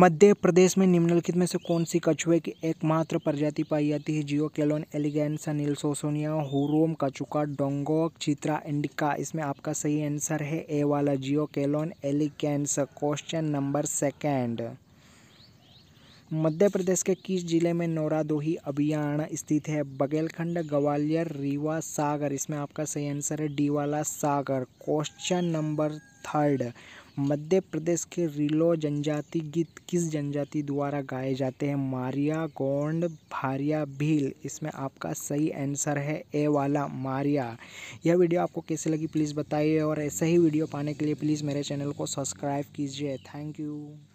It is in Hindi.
मध्य प्रदेश में निम्नलिखित में से कौन सी कछुए की एकमात्र प्रजाति पाई जाती है जियो जियोकैलोन एलिगेन्सा नीलसोसोनिया हुरोम कचुका डोंगोक चित्रा इंडिका इसमें आपका सही आंसर है ए वाला जियो केलोन एलिगेंस question number second Madhya Pradesh के किस जिले में नोरादोही अभियान स्थित है बगेलखंड ग्वालियर रीवा सागर इसमें आपका सही आंसर है डी वाला Sagar question number third Madhya Pradesh के रिलो जनजाति गीत किस जनजाति द्वारा गाए जाते हैं मारिया गोंड भारिया भील इसमें आपका सही आंसर है ए वाला मारिया यह वीडियो आपको कैसे लगी प्लीज़ बताइए और ऐसे ही वीडियो पाने के लिए प्लीज़ मेरे चैनल को सब्सक्राइब कीजिए थैंक यू